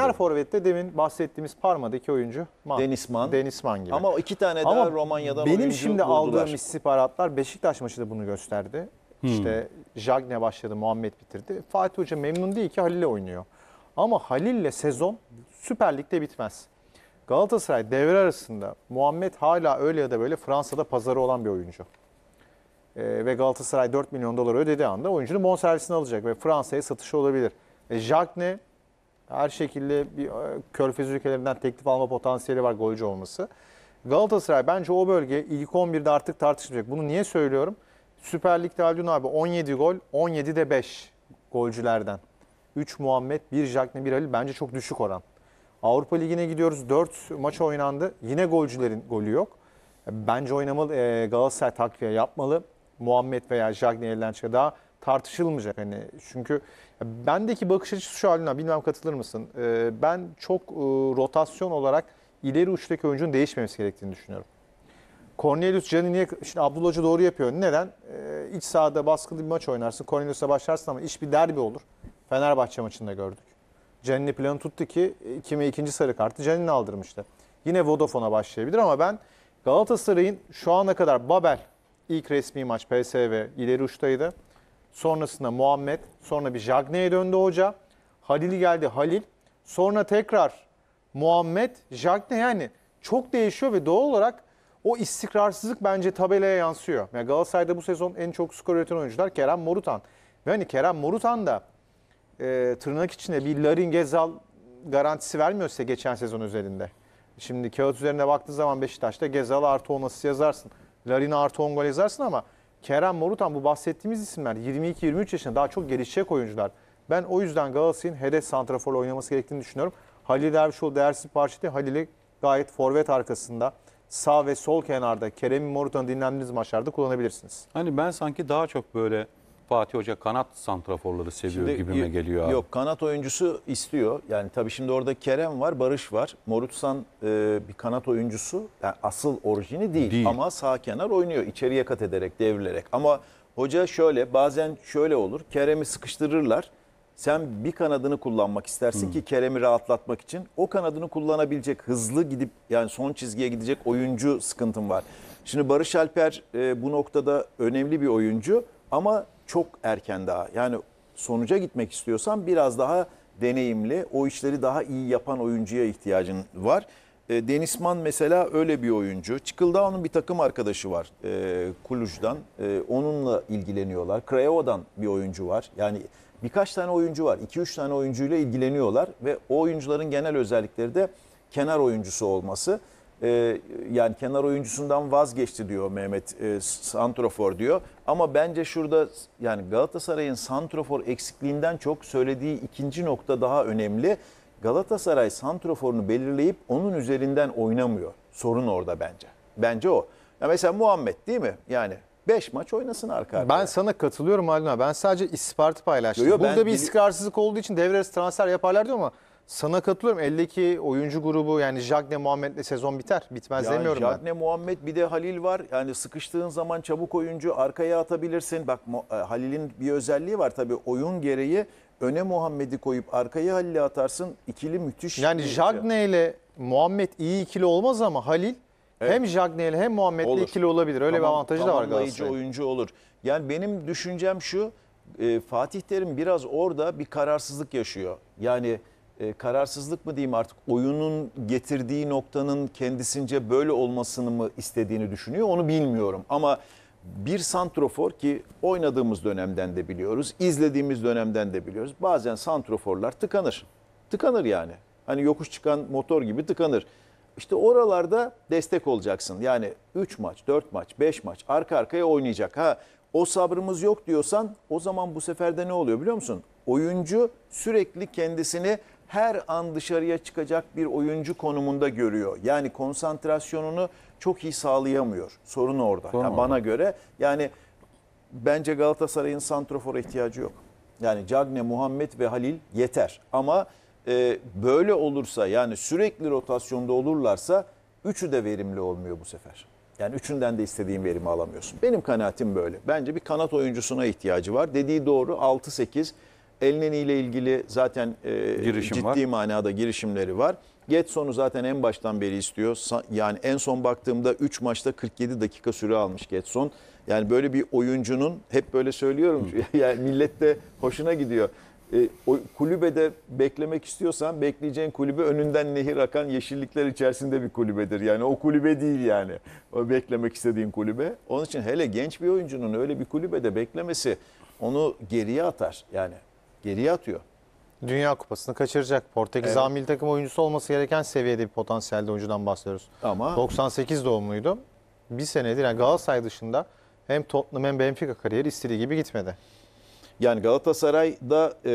Kenar forvette demin bahsettiğimiz Parma'daki oyuncu Man. Denisman. Denisman gibi. Ama iki tane daha Romanya'dan benim oyuncu şimdi buldular. aldığım istihbaratlar Beşiktaş maçı da bunu gösterdi. Hmm. İşte Jagne başladı, Muhammed bitirdi. Fatih Hoca memnun değil ki Halil'le oynuyor. Ama Halil'le sezon Süper Lig'de bitmez. Galatasaray devre arasında Muhammed hala öyle ya da böyle Fransa'da pazarı olan bir oyuncu. Ee, ve Galatasaray 4 milyon dolar ödediği anda oyuncunun bonservisini alacak ve Fransa'ya satışı olabilir. E, Jacques her şekilde bir e, körfez ülkelerinden teklif alma potansiyeli var golcü olması. Galatasaray bence o bölge ilk 11'de artık tartışmayacak. Bunu niye söylüyorum? Süper Lig'de Haldun abi 17 gol, 17 de 5 golcülerden. 3 Muhammed, 1 Jackne, 1 Ali bence çok düşük oran. Avrupa Ligi'ne gidiyoruz. 4 maç oynandı. Yine golcülerin golü yok. Bence oynamalı. E, Galatasaray takviye yapmalı. Muhammed veya Jackne elden çıkar. Daha tartışılmayacak. Hani çünkü bendeki bakış açısı şu halina bilmem katılır mısın? Ee, ben çok e, rotasyon olarak ileri uçtaki oyuncunun değişmemesi gerektiğini düşünüyorum. Cornelius Can'ı niye şimdi Abdullah Hoca doğru yapıyor. Neden? Ee, iç sahada baskılı bir maç oynarsın. Cornelius'a başlarsın ama iş bir derbi olur. Fenerbahçe maçında gördük. Can'ın planı tuttu ki e, kime ikinci sarı kartı Can'ın aldırmıştı. Yine Vodafone'a başlayabilir ama ben Galatasaray'ın şu ana kadar Babel ilk resmi maç PSV ileri uçtaydı. Sonrasında Muhammed. Sonra bir Jagne'ye döndü hoca. Halil geldi Halil. Sonra tekrar Muhammed, Jagne yani çok değişiyor ve doğal olarak o istikrarsızlık bence tabelaya yansıyor. Yani Galatasaray'da bu sezon en çok skor üreten oyuncular Kerem Morutan. Ve hani Kerem Morutan da e, tırnak içinde bir Larin Gezal garantisi vermiyor size geçen sezon üzerinde. Şimdi kağıt üzerine baktığı zaman Beşiktaş'ta Gezal artı 10 yazarsın. Larin artı 10 gol yazarsın ama Kerem Morutan bu bahsettiğimiz isimler 22-23 yaşında daha çok gelişecek oyuncular. Ben o yüzden Galatasaray'ın hedef santraforla oynaması gerektiğini düşünüyorum. Halil Dervişoğlu değersiz parçada Halil'i gayet forvet arkasında sağ ve sol kenarda Kerem Morutan'ı dinlendiğiniz maçlarda kullanabilirsiniz. Hani ben sanki daha çok böyle Fatih Hoca kanat santraforları seviyor şimdi, gibime geliyor abi. Yok kanat oyuncusu istiyor. Yani tabii şimdi orada Kerem var, Barış var. Morutsan e, bir kanat oyuncusu. Yani asıl orijini değil, değil ama sağ kenar oynuyor. içeriye kat ederek, devrilerek. Ama hoca şöyle bazen şöyle olur. Kerem'i sıkıştırırlar. Sen bir kanadını kullanmak istersin Hı. ki Kerem'i rahatlatmak için. O kanadını kullanabilecek, hızlı gidip yani son çizgiye gidecek oyuncu sıkıntın var. Şimdi Barış Alper e, bu noktada önemli bir oyuncu ama çok erken daha. Yani sonuca gitmek istiyorsan biraz daha deneyimli, o işleri daha iyi yapan oyuncuya ihtiyacın var. E, Denisman mesela öyle bir oyuncu. Çıkıldağ'ın bir takım arkadaşı var e, Kuluj'dan. E, onunla ilgileniyorlar. Krayova'dan bir oyuncu var. Yani birkaç tane oyuncu var. 2-3 tane oyuncuyla ilgileniyorlar ve o oyuncuların genel özellikleri de kenar oyuncusu olması e, yani kenar oyuncusundan vazgeçti diyor Mehmet e, Santrofor diyor. Ama bence şurada yani Galatasaray'ın Santrofor eksikliğinden çok söylediği ikinci nokta daha önemli. Galatasaray Santrofor'unu belirleyip onun üzerinden oynamıyor. Sorun orada bence. Bence o. Ya mesela Muhammed değil mi? Yani 5 maç oynasın arka arkaya. Ben sana katılıyorum Halil Ben sadece istihbaratı paylaştım. Yo, yo, Burada bir istikrarsızlık olduğu için devre transfer yaparlar diyor ama sana katılıyorum. 52 oyuncu grubu yani Jagne Muhammed'le sezon biter. Bitmez yani demiyorum Jagne, ben. Jagne Muhammed bir de Halil var. Yani sıkıştığın zaman çabuk oyuncu arkaya atabilirsin. Bak e, Halil'in bir özelliği var tabii oyun gereği. Öne Muhammed'i koyup arkaya Halil'i atarsın. İkili müthiş. Yani Jagne şey. ile Muhammed iyi ikili olmaz ama Halil Evet. Hem ile hem Muhammed ile ikili olabilir. Öyle tamam, bir avantajı da var Galatasaray'ın. oyuncu olur. Yani benim düşüncem şu. E, Fatih Terim biraz orada bir kararsızlık yaşıyor. Yani e, kararsızlık mı diyeyim artık oyunun getirdiği noktanın kendisince böyle olmasını mı istediğini düşünüyor onu bilmiyorum. Ama bir santrofor ki oynadığımız dönemden de biliyoruz, izlediğimiz dönemden de biliyoruz. Bazen santroforlar tıkanır. Tıkanır yani. Hani yokuş çıkan motor gibi tıkanır. İşte oralarda destek olacaksın. Yani 3 maç, 4 maç, 5 maç arka arkaya oynayacak. Ha o sabrımız yok diyorsan o zaman bu sefer de ne oluyor biliyor musun? Oyuncu sürekli kendisini her an dışarıya çıkacak bir oyuncu konumunda görüyor. Yani konsantrasyonunu çok iyi sağlayamıyor. Sorun orada. Sorun yani orada. bana göre yani bence Galatasaray'ın santrofora ihtiyacı yok. Yani Cagne, Muhammed ve Halil yeter. Ama e, böyle olursa yani sürekli rotasyonda olurlarsa üçü de verimli olmuyor bu sefer. Yani üçünden de istediğin verimi alamıyorsun. Benim kanaatim böyle. Bence bir kanat oyuncusuna ihtiyacı var. Dediği doğru 6-8 El ile ilgili zaten e, Girişim ciddi var. manada girişimleri var. Getson'u zaten en baştan beri istiyor. Yani en son baktığımda 3 maçta 47 dakika süre almış Getson. Yani böyle bir oyuncunun hep böyle söylüyorum yani millette hoşuna gidiyor. E, o kulübede beklemek istiyorsan bekleyeceğin kulübe önünden nehir akan yeşillikler içerisinde bir kulübedir. Yani o kulübe değil yani. O beklemek istediğin kulübe. Onun için hele genç bir oyuncunun öyle bir kulübede beklemesi onu geriye atar yani geriye atıyor. Dünya Kupası'nı kaçıracak. Portekiz evet. amil takım oyuncusu olması gereken seviyede bir potansiyelde oyuncudan bahsediyoruz. Ama 98 doğumluydu. Bir senedir yani Galatasaray dışında hem Tottenham hem Benfica kariyeri istediği gibi gitmedi. Yani Galatasaray da e,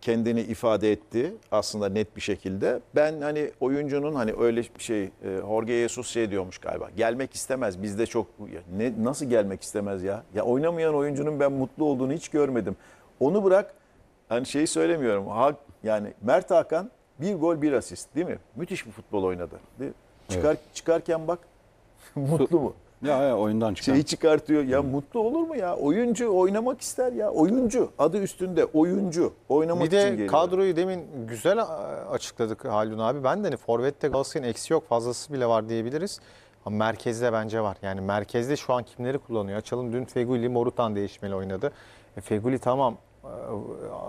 kendini ifade etti aslında net bir şekilde. Ben hani oyuncunun hani öyle bir şey e, Jorge Jesus şey diyormuş galiba. Gelmek istemez. Bizde çok ya ne nasıl gelmek istemez ya? Ya oynamayan oyuncunun ben mutlu olduğunu hiç görmedim. Onu bırak hani şeyi söylemiyorum. Ha, yani Mert Hakan bir gol bir asist değil mi? Müthiş bir futbol oynadı. Değil mi? Çıkar, evet. Çıkarken bak mutlu mu? Ya ya oyundan çıkan. Şeyi çıkartıyor. Ya Hı. mutlu olur mu ya? Oyuncu oynamak ister ya. Oyuncu adı üstünde oyuncu oynamak için geliyor. Bir de kadroyu demin güzel açıkladık Halun abi. Ben de hani forvette Galatasaray'ın eksi yok fazlası bile var diyebiliriz. Ama merkezde bence var. Yani merkezde şu an kimleri kullanıyor? Açalım dün Feguli Morutan değişmeli oynadı. E, Feguli tamam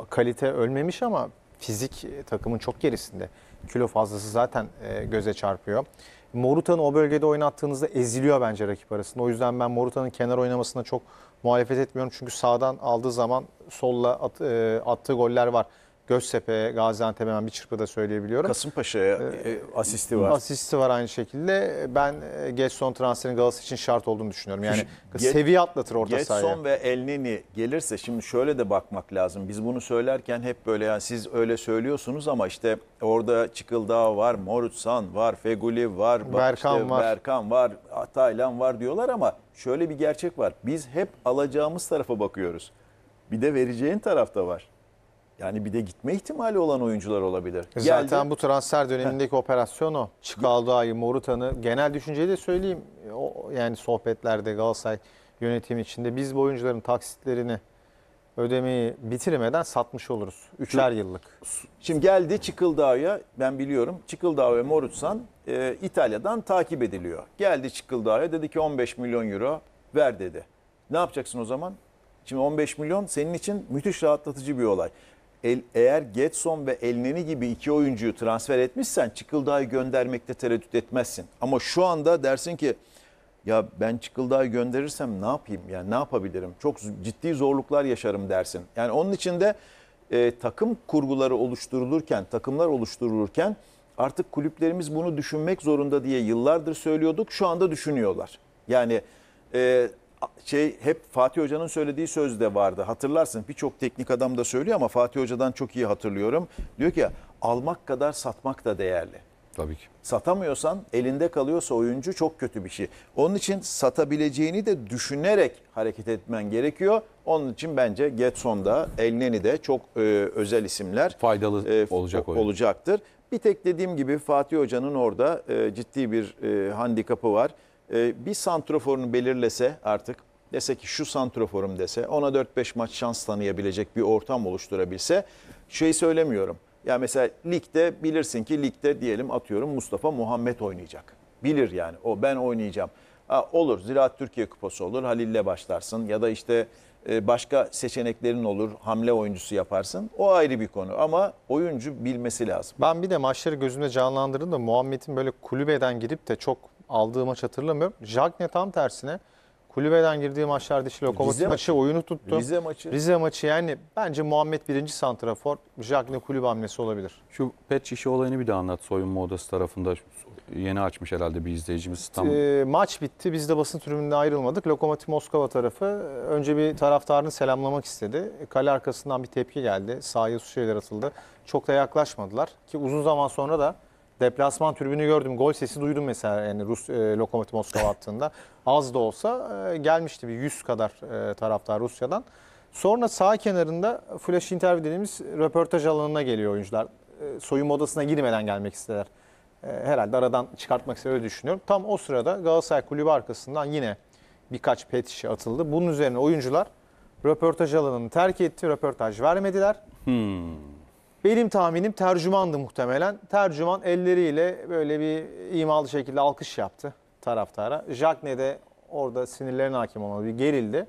kalite ölmemiş ama fizik takımın çok gerisinde. Kilo fazlası zaten e, göze çarpıyor. Morutan'ı o bölgede oynattığınızda eziliyor bence rakip arasında. O yüzden ben Morutan'ın kenar oynamasına çok muhalefet etmiyorum. Çünkü sağdan aldığı zaman solla at, e, attığı goller var. Göztepe, Gaziantep, hemen bir çırpıda söyleyebiliyorum. Kasımpaşa'ya ee, e, asisti var. Asisti var aynı şekilde. Ben e, Getson transferin Galatasaray için şart olduğunu düşünüyorum. Yani Get, seviye atlatır orta Getson sahaya. Getson ve Elneni gelirse şimdi şöyle de bakmak lazım. Biz bunu söylerken hep böyle yani siz öyle söylüyorsunuz ama işte orada Çıkıldağ var, Morutsan var, Feguli var, Berkan işte var. Berkan var, Taylan var diyorlar ama şöyle bir gerçek var. Biz hep alacağımız tarafa bakıyoruz. Bir de vereceğin tarafta var. Yani bir de gitme ihtimali olan oyuncular olabilir. E zaten Geldi. bu transfer dönemindeki operasyon o. Çıkaldığı, Morutan'ı genel düşünceyi de söyleyeyim. O, yani sohbetlerde Galatasaray yönetim içinde biz bu oyuncuların taksitlerini ödemeyi bitirmeden satmış oluruz. Üçer yıllık. Şimdi geldi Çıkıldağ'a ben biliyorum Çıkıldağ ve Morutsan e, İtalya'dan takip ediliyor. Geldi Çıkıldağ'a dedi ki 15 milyon euro ver dedi. Ne yapacaksın o zaman? Şimdi 15 milyon senin için müthiş rahatlatıcı bir olay el, eğer Getson ve Elneni gibi iki oyuncuyu transfer etmişsen Çıkıldağ'ı göndermekte tereddüt etmezsin. Ama şu anda dersin ki ya ben Çıkıldağ'ı gönderirsem ne yapayım? Yani ne yapabilirim? Çok ciddi zorluklar yaşarım dersin. Yani onun için de e, takım kurguları oluşturulurken, takımlar oluşturulurken artık kulüplerimiz bunu düşünmek zorunda diye yıllardır söylüyorduk. Şu anda düşünüyorlar. Yani e, şey hep Fatih Hoca'nın söylediği söz de vardı. Hatırlarsın birçok teknik adam da söylüyor ama Fatih Hoca'dan çok iyi hatırlıyorum. Diyor ki almak kadar satmak da değerli. Tabii ki. Satamıyorsan elinde kalıyorsa oyuncu çok kötü bir şey. Onun için satabileceğini de düşünerek hareket etmen gerekiyor. Onun için bence Getson da Elneni de çok e, özel isimler faydalı e, olacak oyun. olacaktır. Bir tek dediğim gibi Fatih Hoca'nın orada e, ciddi bir e, handikapı var e, bir santroforunu belirlese artık dese ki şu santroforum dese ona 4-5 maç şans tanıyabilecek bir ortam oluşturabilse şey söylemiyorum. Ya mesela ligde bilirsin ki ligde diyelim atıyorum Mustafa Muhammed oynayacak. Bilir yani o ben oynayacağım. Ha, olur Ziraat Türkiye Kupası olur Halil'le başlarsın ya da işte e, başka seçeneklerin olur hamle oyuncusu yaparsın. O ayrı bir konu ama oyuncu bilmesi lazım. Ben bir de maçları gözümde canlandırdım da Muhammed'in böyle kulübeden girip de çok aldığı maç hatırlamıyorum. Jagne tam tersine kulübeden girdiği maçlarda işte Lokomotiv maçı, maçı oyunu tuttu. Rize maçı. Rize maçı yani bence Muhammed birinci santrafor, Jagne kulüp hamlesi olabilir. Şu pet şişe olayını bir de anlat soyunma odası tarafında yeni açmış herhalde bir izleyicimiz. Tam... E, maç bitti. Biz de basın tribününden ayrılmadık. Lokomotiv Moskova tarafı e, önce bir taraftarını selamlamak istedi. E, kale arkasından bir tepki geldi. Sahaya su şeyler atıldı. Çok da yaklaşmadılar ki uzun zaman sonra da Deplasman tribünü gördüm. Gol sesi duydum mesela yani Rus e, Lokomotiv Moskova attığında. Az da olsa e, gelmişti bir 100 kadar e, taraftar Rusya'dan. Sonra sağ kenarında flash interview dediğimiz röportaj alanına geliyor oyuncular. E, soyunma odasına girmeden gelmek istediler. E, herhalde aradan çıkartmak istediler öyle düşünüyorum. Tam o sırada Galatasaray kulübü arkasından yine birkaç pet şişe atıldı. Bunun üzerine oyuncular röportaj alanını terk etti. Röportaj vermediler. Hmm. Benim tahminim tercümandı muhtemelen. Tercüman elleriyle böyle bir imalı şekilde alkış yaptı taraftara. Jacques de orada sinirlerine hakim olmadı. Bir gerildi.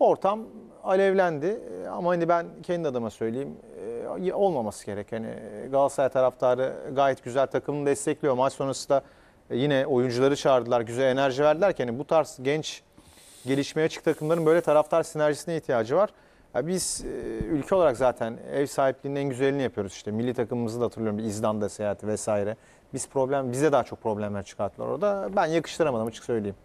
Ortam alevlendi ama hani ben kendi adıma söyleyeyim e, olmaması gerek. Yani Galatasaray taraftarı gayet güzel takımını destekliyor. Maç sonrası da e, yine oyuncuları çağırdılar, güzel enerji verdiler ki hani bu tarz genç gelişmeye açık takımların böyle taraftar sinerjisine ihtiyacı var. Ya biz e, ülke olarak zaten ev sahipliğinin en güzelini yapıyoruz işte. Milli takımımızı da hatırlıyorum İzlanda seyahati vesaire. Biz problem bize daha çok problemler çıkarttılar orada. Ben yakıştıramadım açık söyleyeyim.